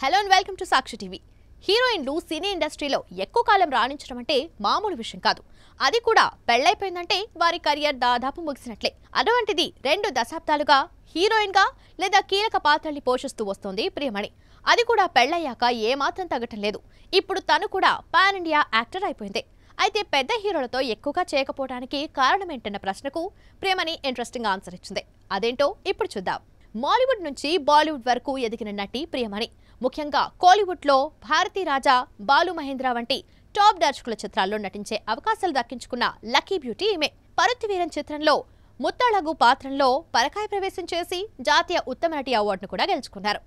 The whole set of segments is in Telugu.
hello and welcome to Sakshi TV హీరోయిన్లు సినీ ఇండస్ట్రీలో ఎక్కువ కాలం రాణించడం అంటే మామూలు విషయం కాదు అది కూడా పెళ్ళైపోయిందంటే వారి కెరియర్ దాదాపు ముగిసినట్లే అటువంటిది రెండు దశాబ్దాలుగా హీరోయిన్గా లేదా కీలక పాత్రల్ని పోషిస్తూ వస్తోంది ప్రియమణి అది కూడా పెళ్ళయ్యాక ఏమాత్రం తగ్గటం లేదు ఇప్పుడు తను కూడా పాన్ ఇండియా యాక్టర్ అయిపోయింది అయితే పెద్ద హీరోలతో ఎక్కువగా చేయకపోవడానికి కారణమేంటన్న ప్రశ్నకు ప్రియమణి ఇంట్రెస్టింగ్ ఆన్సర్ ఇచ్చింది అదేంటో ఇప్పుడు చూద్దాం మాలీవుడ్ నుంచి బాలీవుడ్ వరకు ఎదిగిన నటి ప్రియమణి ముఖ్యంగా కోలీవుడ్లో భారతీ రాజా బాలు మహేంద్ర వంటి టాప్ దర్శకుల చిత్రాల్లో నటించే అవకాశాలు దక్కించుకున్న లక్కీ బ్యూటీ ఈమె పరుత్వీరం చిత్రంలో ముత్తళగు పాత్రలో పరకాయ ప్రవేశం చేసి జాతీయ ఉత్తమ నటి అవార్డును కూడా గెలుచుకున్నారు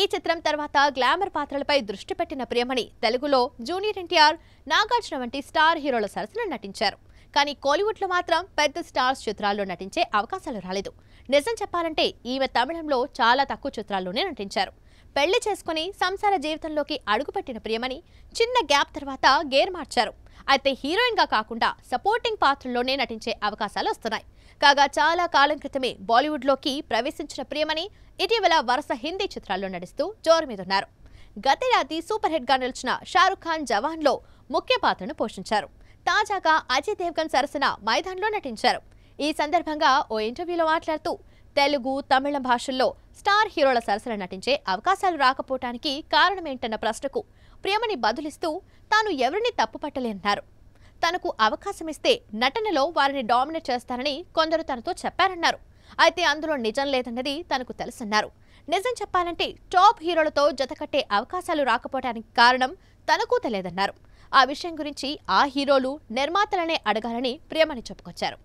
ఈ చిత్రం తర్వాత గ్లామర్ పాత్రలపై దృష్టి పెట్టిన ప్రియమణి తెలుగులో జూనియర్ ఎన్టీఆర్ నాగార్జున వంటి స్టార్ హీరోల సరసన నటించారు కానీ కోలీవుడ్లో మాత్రం పెద్ద స్టార్స్ చిత్రాల్లో నటించే అవకాశాలు రాలేదు నిజం చెప్పాలంటే ఈమె తమిళంలో చాలా తక్కువ చిత్రాల్లోనే నటించారు పెళ్లి చేసుకుని సంసార జీవితంలోకి అడుగుపెట్టిన ప్రియమని చిన్న గ్యాప్ తర్వాత గేర్ మార్చారు అయితే హీరోయిన్గా కాకుండా సపోర్టింగ్ పాత్రల్లోనే నటించే అవకాశాలు వస్తున్నాయి కాగా చాలా కాలం క్రితమే బాలీవుడ్లోకి ప్రవేశించిన ప్రియమణి ఇటీవల వరుస హిందీ చిత్రాల్లో నటిస్తూ జోరు మీదున్నారు గతేడాది సూపర్ హిట్గా నిలిచిన షారుఖ్ ఖాన్ జవాన్లో ముఖ్య పాత్రను పోషించారు తాజాగా అజయ్ దేవ్గన్ సరసన మైదాన్లో నటించారు ఈ సందర్భంగా ఓ ఇంటర్వ్యూలో మాట్లాడుతూ తెలుగు తమిళ భాషల్లో స్టార్ హీరోల సరసన నటించే అవకాశాలు రాకపోవటానికి కారణమేంటన్న ప్రశ్నకు ప్రేమని బదులిస్తూ తాను ఎవరిని తప్పుపట్టలేన్నారు తనకు అవకాశం ఇస్తే నటనలో వారిని డామినేట్ చేస్తారని కొందరు తనతో చెప్పారన్నారు అయితే అందులో నిజం లేదన్నది తనకు తెలుసన్నారు నిజం చెప్పాలంటే టాప్ హీరోలతో జతకట్టే అవకాశాలు రాకపోవటానికి కారణం తనకు తెలియదన్నారు ఆ విషయం గురించి ఆ హీరోలు నిర్మాతలనే అడగాలని ప్రియమణి చెప్పుకొచ్చారు